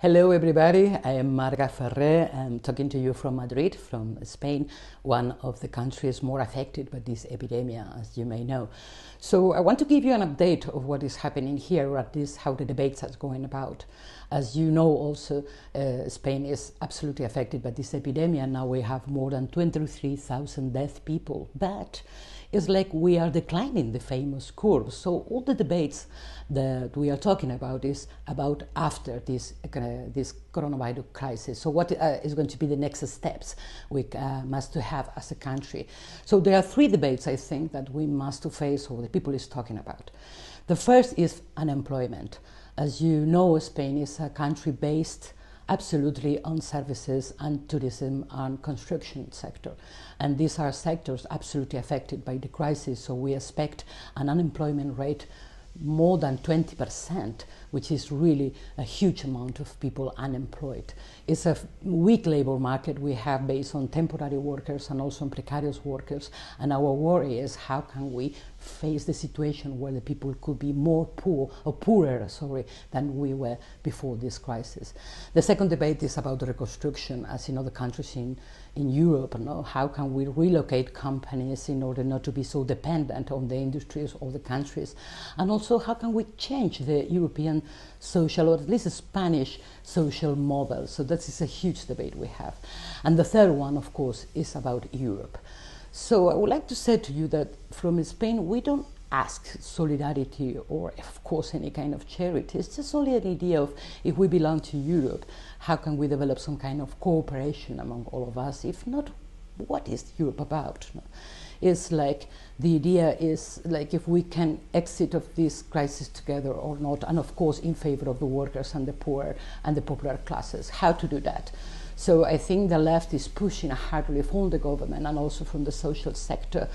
Hello, everybody. I am Marga Ferrer. I'm talking to you from Madrid, from Spain, one of the countries more affected by this epidemic, as you may know. So, I want to give you an update of what is happening here, or at least how the debates are going about. As you know, also, uh, Spain is absolutely affected by this epidemic. Now we have more than 23,000 death people. But it's like we are declining the famous curve. So all the debates that we are talking about is about after this uh, this coronavirus crisis. So what uh, is going to be the next steps we uh, must to have as a country? So there are three debates I think that we must to face or the people is talking about. The first is unemployment. As you know, Spain is a country based absolutely on services and tourism and construction sector. And these are sectors absolutely affected by the crisis, so we expect an unemployment rate more than 20%, which is really a huge amount of people unemployed. It's a weak labor market we have based on temporary workers and also on precarious workers, and our worry is how can we face the situation where the people could be more poor or poorer, sorry, than we were before this crisis. The second debate is about reconstruction, as in other countries in in Europe. No? How can we relocate companies in order not to be so dependent on the industries or the countries, and also how can we change the European social or at least Spanish social model? So that is a huge debate we have, and the third one, of course, is about Europe. So I would like to say to you that from Spain, we don't ask solidarity or, of course, any kind of charity. It's just only an idea of if we belong to Europe, how can we develop some kind of cooperation among all of us? If not, what is Europe about? It's like the idea is like if we can exit of this crisis together or not, and of course in favor of the workers and the poor and the popular classes, how to do that. So I think the left is pushing hardly from the government and also from the social sector,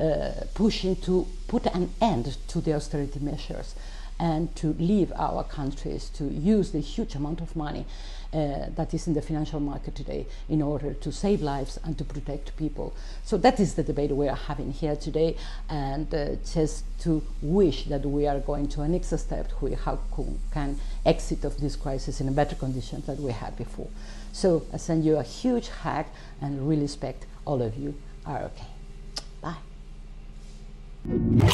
uh, pushing to put an end to the austerity measures and to leave our countries to use the huge amount of money uh, that is in the financial market today in order to save lives and to protect people. So that is the debate we are having here today, and uh, just to wish that we are going to a next step, we how can exit of this crisis in a better condition than we had before. So I send you a huge hug and really expect all of you are okay. Bye.